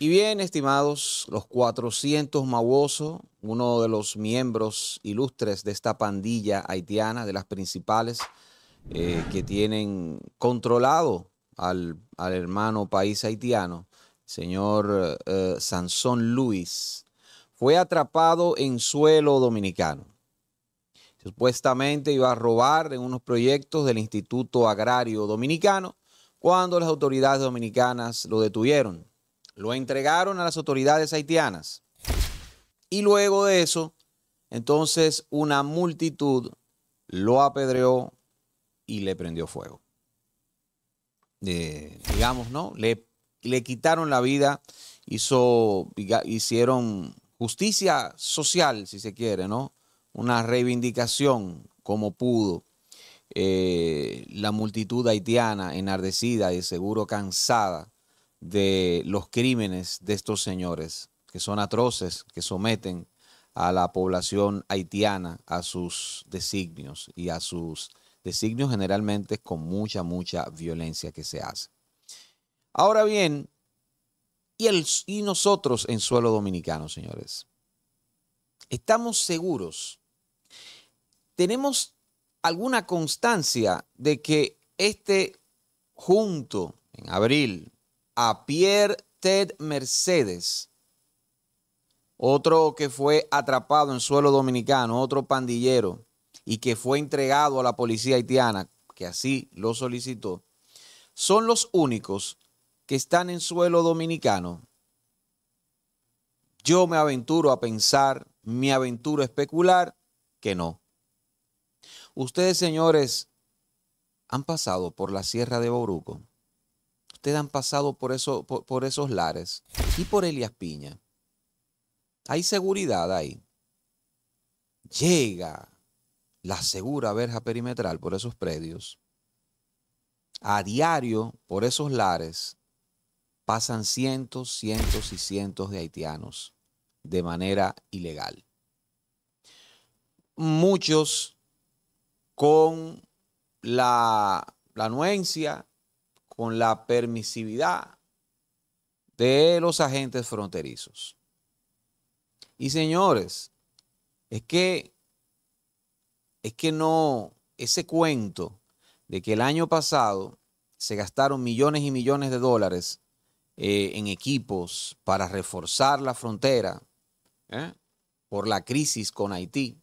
Y bien, estimados, los 400 Mawoso, uno de los miembros ilustres de esta pandilla haitiana, de las principales eh, que tienen controlado al, hermano país haitiano, señor eh, Sansón Luis, fue atrapado en suelo dominicano. Supuestamente iba a robar en unos proyectos del Instituto Agrario Dominicano cuando las autoridades dominicanas lo detuvieron. Lo entregaron a las autoridades haitianas. Y luego de eso, entonces una multitud lo apedreó y le prendió fuego. Eh, digamos, ¿no? Le, le quitaron la vida, hizo, hicieron justicia social, si se quiere, ¿no? Una reivindicación como pudo. Eh, la multitud haitiana, enardecida y seguro cansada de los crímenes de estos señores, que son atroces, que someten a la población haitiana a sus designios y a sus designios generalmente con mucha, mucha violencia que se hace. Ahora bien, y, y nosotros en suelo dominicano, señores, estamos seguros, tenemos alguna constancia de que este junto en abril a Pierre Ted Mercedes, otro que fue atrapado en suelo dominicano, otro pandillero, y que fue entregado a la policía haitiana, que así lo solicitó, son los únicos que están en suelo dominicano. Yo me aventuro a pensar, me aventuro a especular que no. Ustedes, señores, han pasado por la Sierra de Boruco ustedes han pasado por, por, esos lares y por Elias Piña. Hay seguridad ahí. Llega la segura verja perimetral por esos predios. A diario, por esos lares, pasan cientos, cientos y cientos de haitianos de manera ilegal. Muchos con la, la anuencia con la permisividad de los agentes fronterizos. Y señores, es que es que no ese cuento de que el año pasado se gastaron millones y millones de dólares eh, en equipos para reforzar la frontera ¿eh? por la crisis con Haití.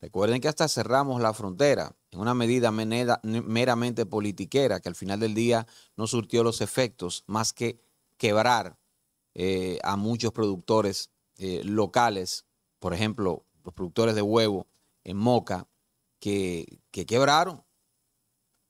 Recuerden que hasta cerramos la frontera en una medida meramente politiquera que al final del día no surtió los efectos más que quebrar eh, a muchos productores eh, locales, por ejemplo, los productores de huevo en Moca, que, quebraron.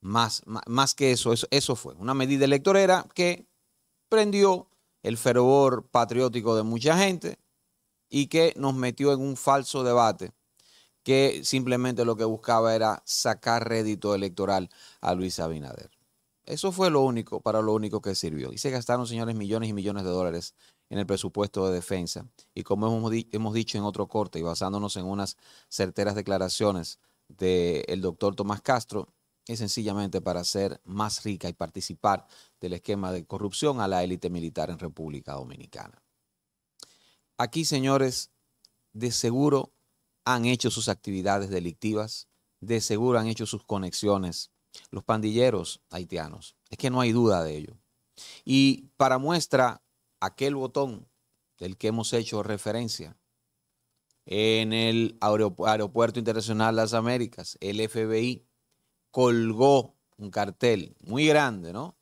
Más, más, que eso, eso fue una medida electorera que prendió el fervor patriótico de mucha gente y que nos metió en un falso debate que simplemente lo que buscaba era sacar rédito electoral a Luis Abinader. Eso fue lo único, para lo único que sirvió. Y se gastaron, señores, millones y millones de dólares en el presupuesto de defensa. Y como hemos, hemos dicho en otro corte y basándonos en unas certeras declaraciones del doctor Tomás Castro, es sencillamente para ser más rica y participar del esquema de corrupción a la élite militar en República Dominicana. Aquí, señores, de seguro han hecho sus actividades delictivas, de seguro han hecho sus conexiones los pandilleros haitianos. Es que no hay duda de ello. Y para muestra, aquel botón del que hemos hecho referencia en el Aeropuerto Internacional de las Américas, el FBI colgó un cartel muy grande, ¿no?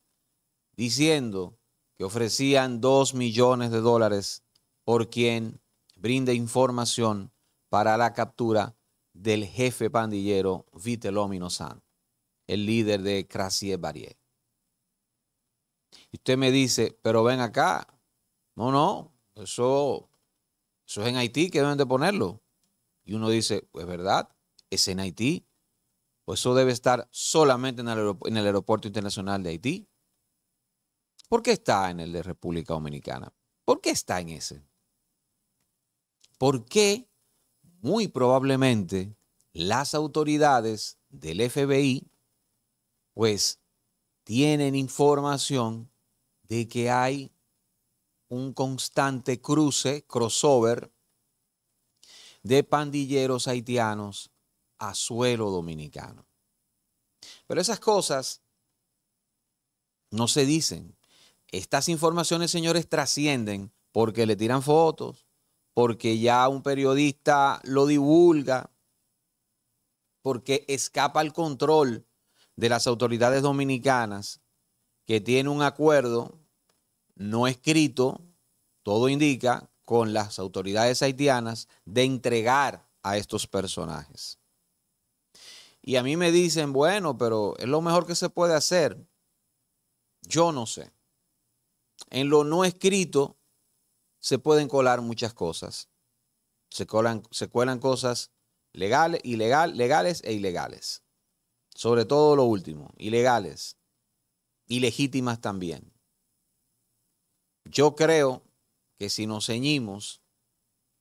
Diciendo que ofrecían 2 millones de dólares por quien brinde información para la captura del jefe pandillero Vitelomino San, el líder de Crassier Barrier. Y usted me dice, pero ven acá. No, no, eso, eso es en Haití que deben de ponerlo. Y uno dice, pues verdad, es en Haití. Pues eso debe estar solamente en el, en el aeropuerto internacional de Haití. ¿Por qué está en el de República Dominicana? ¿Por qué está en ese? ¿Por qué muy probablemente las autoridades del FBI pues tienen información de que hay un constante cruce, crossover, de pandilleros haitianos a suelo dominicano. Pero esas cosas no se dicen. Estas informaciones, señores, trascienden porque le tiran fotos, porque ya un periodista lo divulga, porque escapa al control de las autoridades dominicanas, que tiene un acuerdo no escrito, todo indica, con las autoridades haitianas de entregar a estos personajes. Y a mí me dicen, bueno, pero es lo mejor que se puede hacer. Yo no sé. En lo no escrito se pueden colar muchas cosas. Se, colan, se cuelan cosas legales, ilegal, legales e ilegales. Sobre todo lo último, ilegales, ilegítimas también. Yo creo que si nos ceñimos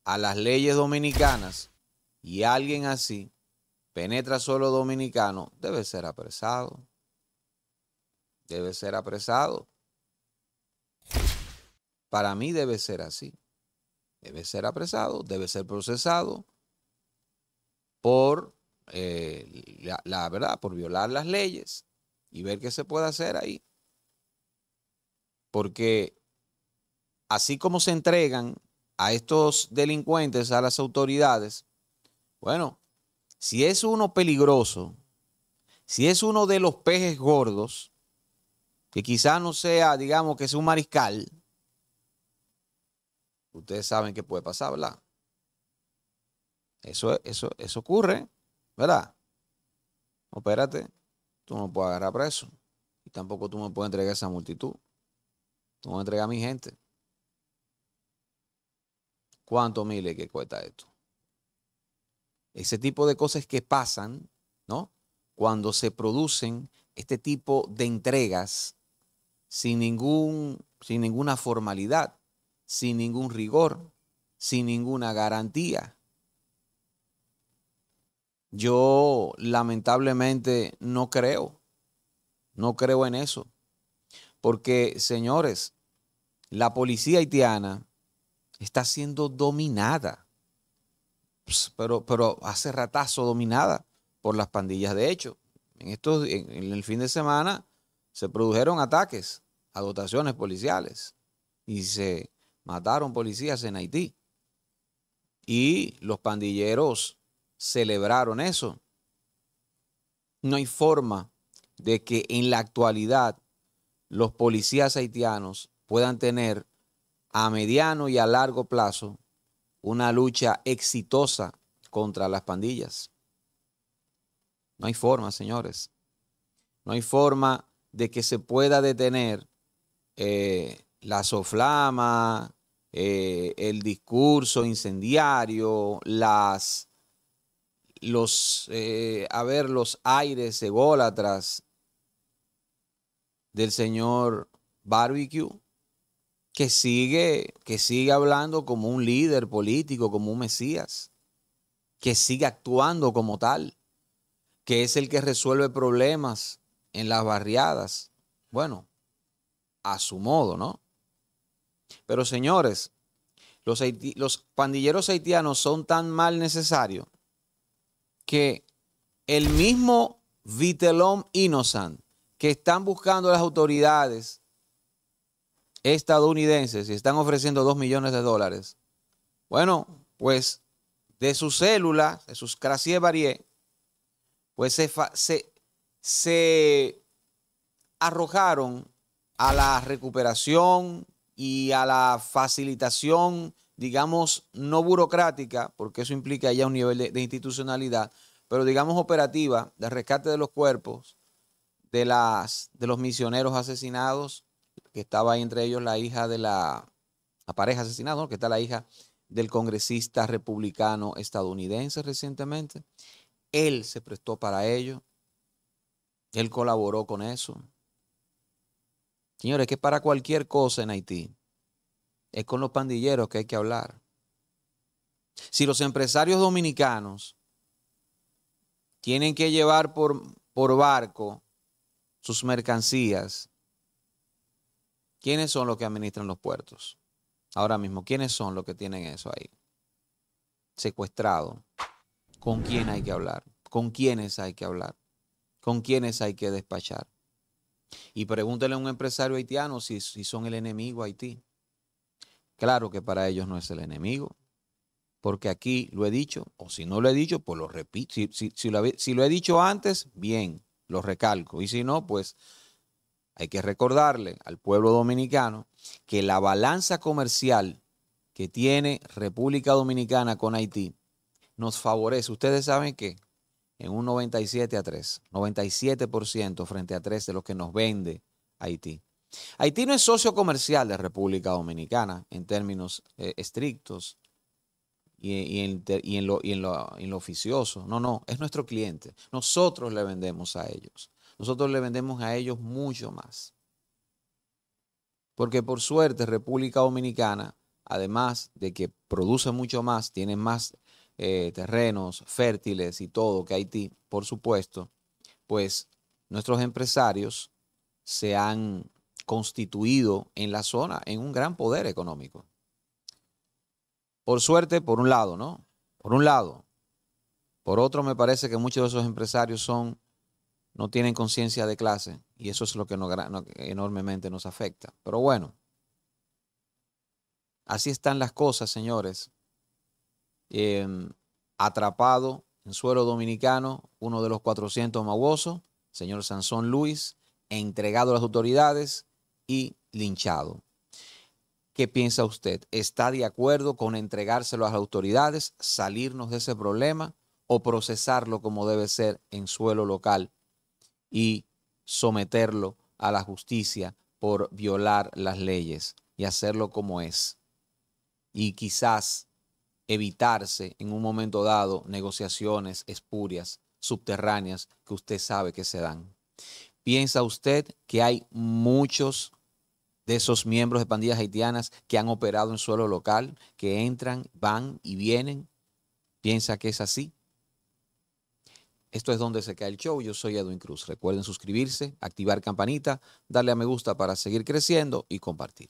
a las leyes dominicanas y alguien así penetra solo dominicano, debe ser apresado. Debe ser apresado. Para mí debe ser así. Debe ser apresado, debe ser procesado por eh, la, la verdad, por violar las leyes y ver qué se puede hacer ahí. Porque así como se entregan a estos delincuentes, a las autoridades, bueno, si es uno peligroso, si es uno de los pejes gordos, que quizás no sea, digamos, que es un mariscal, ustedes saben que puede pasar, ¿verdad? Eso, eso, eso ocurre, ¿verdad? Opérate, tú no puedes agarrar preso. Y tampoco tú me puedes entregar esa multitud. Tú me entregas a mi gente. ¿Cuántos miles que cuesta esto? Ese tipo de cosas que pasan, ¿no? Cuando se producen este tipo de entregas sin, ningún, sin ninguna formalidad sin ningún rigor, sin ninguna garantía. Yo lamentablemente no creo, no creo en eso, porque señores, la policía haitiana está siendo dominada, pero, pero hace ratazo dominada por las pandillas. De hecho, en, en el fin de semana se produjeron ataques a dotaciones policiales y se mataron policías en Haití. Y los pandilleros celebraron eso. No hay forma de que en la actualidad los policías haitianos puedan tener a mediano y a largo plazo una lucha exitosa contra las pandillas. No hay forma, señores. No hay forma de que se pueda detener eh, la soflama, eh, el discurso incendiario, las, los, eh, a ver, los aires ególatras del señor Barbecue, que sigue, que sigue hablando como un líder político, como un mesías, que sigue actuando como tal, que es el que resuelve problemas en las barriadas. Bueno, a su modo, ¿no? Pero señores, los, pandilleros haitianos son tan mal necesarios que el mismo Vitelom Innocent que están buscando las autoridades estadounidenses y están ofreciendo 2 millones de dólares. Bueno, pues de sus células, de sus crasier Barrier, pues se, se arrojaron a la recuperación, y a la facilitación, digamos, no burocrática, porque eso implica ya un nivel de, institucionalidad, pero digamos operativa, de rescate de los cuerpos de, las, de los misioneros asesinados, que estaba ahí entre ellos la hija de la, pareja asesinada, que está la hija del congresista republicano estadounidense recientemente. Él se prestó para ello. Él colaboró con eso. Señores, que para cualquier cosa en Haití es con los pandilleros que hay que hablar. Si los empresarios dominicanos tienen que llevar por, por barco sus mercancías, ¿quiénes son los que administran los puertos? Ahora mismo, ¿quiénes son los que tienen eso ahí? Secuestrado. ¿Con quién hay que hablar? ¿Con quiénes hay que hablar? ¿Con quiénes hay que despachar? Y pregúntele a un empresario haitiano si, si son el enemigo Haití. Claro que para ellos no es el enemigo, porque aquí lo he dicho, o si no lo he dicho, pues lo repito. Si, lo, si lo he dicho antes, bien, lo recalco. Y si no, pues hay que recordarle al pueblo dominicano que la balanza comercial que tiene República Dominicana con Haití nos favorece. Ustedes saben que en un 97 a 3, 97% frente a 3 de los que nos vende Haití. Haití no es socio comercial de República Dominicana en términos eh, estrictos y, en, lo, en lo oficioso. No, no, es nuestro cliente. Nosotros le vendemos a ellos. Nosotros le vendemos a ellos mucho más. Porque por suerte República Dominicana, además de que produce mucho más, tiene más eh, terrenos fértiles y todo que Haití, por supuesto, pues nuestros empresarios se han constituido en la zona en un gran poder económico. Por suerte, por un lado, ¿no? Por un lado. Por otro, me parece que muchos de esos empresarios son, no tienen conciencia de clase y eso es lo que nos enormemente nos afecta. Pero bueno, así están las cosas, señores. Em, atrapado en suelo dominicano, uno de los 400 magosos señor Sansón Luis, entregado a las autoridades y linchado. ¿Qué piensa usted? ¿Está de acuerdo con entregárselo a las autoridades, salirnos de ese problema o procesarlo como debe ser en suelo local y someterlo a la justicia por violar las leyes y hacerlo como es? Y quizás evitarse en un momento dado negociaciones espurias, subterráneas, que usted sabe que se dan. ¿Piensa usted que hay muchos de esos miembros de pandillas haitianas que han operado en suelo local, que entran, van y vienen? ¿Piensa que es así? Esto es donde se cae el show. Yo soy Edwin Cruz. Recuerden suscribirse, activar campanita, darle a me gusta para seguir creciendo y compartir.